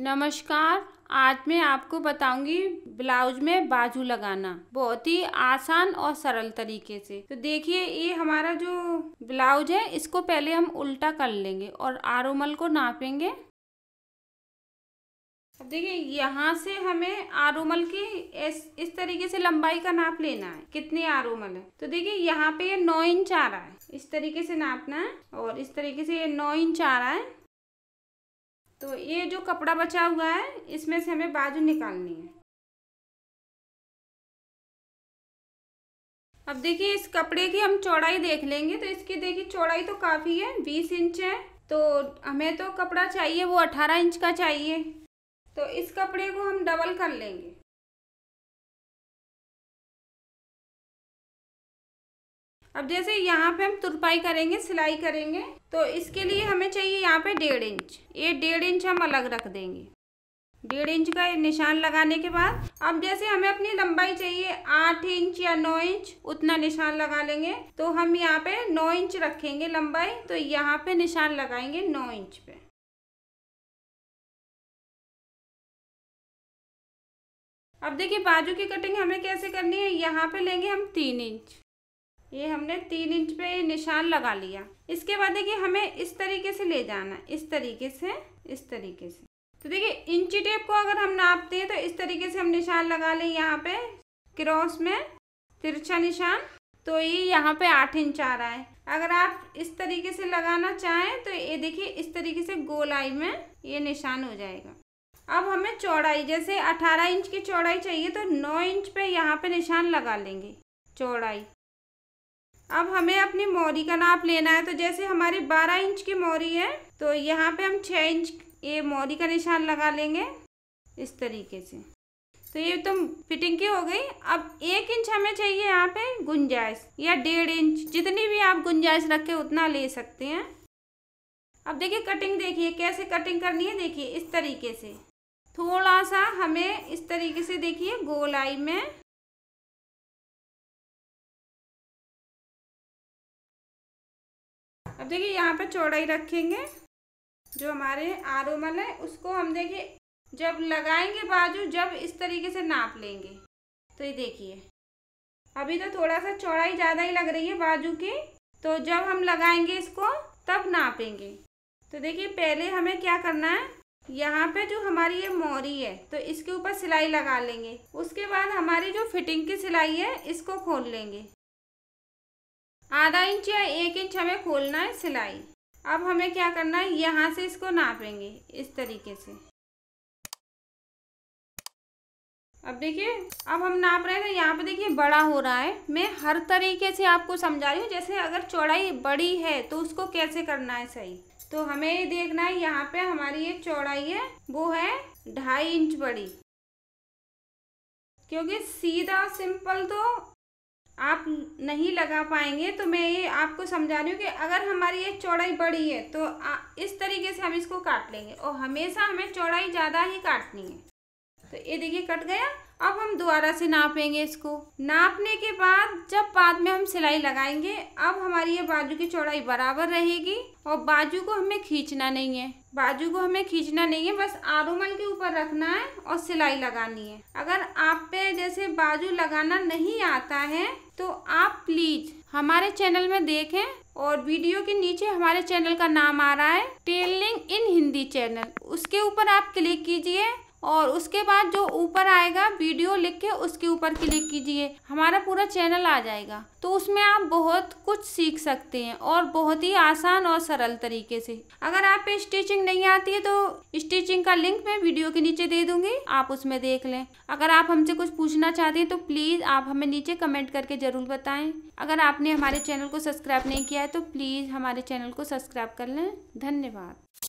नमस्कार आज मैं आपको बताऊंगी ब्लाउज में बाजू लगाना बहुत ही आसान और सरल तरीके से तो देखिए ये हमारा जो ब्लाउज है इसको पहले हम उल्टा कर लेंगे और आरोमल को नापेंगे अब देखिए यहाँ से हमें आरोमल की इस इस तरीके से लंबाई का नाप लेना है कितने आरोमल है तो देखिए यहाँ पे ये नौ इंच आ रहा है इस तरीके से नापना है और इस तरीके से ये नौ इंच आ रहा है तो ये जो कपड़ा बचा हुआ है इसमें से हमें बाजू निकालनी है अब देखिए इस कपड़े की हम चौड़ाई देख लेंगे तो इसकी देखिए चौड़ाई तो काफ़ी है बीस इंच है तो हमें तो कपड़ा चाहिए वो अठारह इंच का चाहिए तो इस कपड़े को हम डबल कर लेंगे अब जैसे यहाँ पे हम तुरपाई करेंगे सिलाई करेंगे तो इसके लिए हमें चाहिए यहाँ पे डेढ़ इंच ये डेढ़ इंच हम अलग रख देंगे डेढ़ इंच का निशान लगाने के बाद अब जैसे हमें अपनी लंबाई चाहिए आठ इंच या नौ इंच उतना निशान लगा लेंगे तो हम यहाँ पे नौ इंच रखेंगे लंबाई तो यहाँ पे निशान लगाएंगे नौ इंच पे अब देखिए बाजू की कटिंग हमें कैसे करनी है यहाँ पे लेंगे हम तीन इंच ये हमने तीन इंच पे निशान लगा लिया इसके बाद देखिए हमें इस तरीके से ले जाना इस तरीके से इस तरीके से तो देखिए इंची टेप को अगर हम नापते हैं तो इस तरीके से हम निशान लगा लें यहाँ पे क्रॉस में तिरछा निशान तो ये यहाँ पे आठ इंच आ रहा है अगर आप इस तरीके से लगाना चाहें तो ये देखिए इस तरीके से गोलाई में ये निशान हो जाएगा अब हमें चौड़ाई जैसे अठारह इंच की चौड़ाई चाहिए तो नौ इंच पे यहाँ पे निशान लगा लेंगे चौड़ाई अब हमें अपनी मोरी का नाप लेना है तो जैसे हमारी बारह इंच की मोरी है तो यहाँ पे हम छः इंच ये मोरी का निशान लगा लेंगे इस तरीके से तो ये तो फिटिंग की हो गई अब एक इंच हमें चाहिए यहाँ पे गुंजाइश या डेढ़ इंच जितनी भी आप गुंजाइश रखें उतना ले सकते हैं अब देखिए कटिंग देखिए कैसे कटिंग करनी है देखिए इस तरीके से थोड़ा सा हमें इस तरीके से देखिए गोलाई में अब देखिए यहाँ पे चौड़ाई रखेंगे जो हमारे आरोमल है उसको हम देखिए जब लगाएंगे बाजू जब इस तरीके से नाप लेंगे तो ये देखिए अभी तो थोड़ा सा चौड़ाई ज़्यादा ही लग रही है बाजू की तो जब हम लगाएंगे इसको तब नापेंगे तो देखिए पहले हमें क्या करना है यहाँ पे जो हमारी ये मोरी है तो इसके ऊपर सिलाई लगा लेंगे उसके बाद हमारी जो फिटिंग की सिलाई है इसको खोल लेंगे आधा इंच या एक इंच हमें खोलना है सिलाई अब हमें क्या करना है यहाँ से इसको नापेंगे इस तरीके से अब देखिए अब हम नाप रहे थे यहाँ पे देखिए बड़ा हो रहा है मैं हर तरीके से आपको समझा रही हूँ जैसे अगर चौड़ाई बड़ी है तो उसको कैसे करना है सही तो हमें ये देखना है यहाँ पे हमारी ये चौड़ाई है वो है ढाई इंच बड़ी क्योंकि सीधा सिंपल तो आप नहीं लगा पाएंगे तो मैं ये आपको समझा रही हूँ कि अगर हमारी ये चौड़ाई बड़ी है तो इस तरीके से हम इसको काट लेंगे और हमेशा हमें चौड़ाई ज़्यादा ही काटनी है तो ये देखिए कट गया अब हम दोबारा से नापेंगे इसको नापने के बाद जब बाद में हम सिलाई लगाएंगे अब हमारी ये बाजू की चौड़ाई बराबर रहेगी और बाजू को हमें खींचना नहीं है बाजू को हमें खींचना नहीं है बस आरोमल के ऊपर रखना है और सिलाई लगानी है अगर आप पे जैसे बाजू लगाना नहीं आता है तो आप प्लीज हमारे चैनल में देखें और वीडियो के नीचे हमारे चैनल का नाम आ रहा है टेलिंग इन हिंदी चैनल उसके ऊपर आप क्लिक कीजिए और उसके बाद जो ऊपर आएगा वीडियो लिख के उसके ऊपर क्लिक कीजिए हमारा पूरा चैनल आ जाएगा तो उसमें आप बहुत कुछ सीख सकते हैं और बहुत ही आसान और सरल तरीके से अगर आप पे स्टिचिंग नहीं आती है तो स्टिचिंग का लिंक मैं वीडियो के नीचे दे दूंगी आप उसमें देख लें अगर आप हमसे कुछ पूछना चाहते हैं तो प्लीज़ आप हमें नीचे कमेंट करके ज़रूर बताएं अगर आपने हमारे चैनल को सब्सक्राइब नहीं किया है तो प्लीज़ हमारे चैनल को सब्सक्राइब कर लें धन्यवाद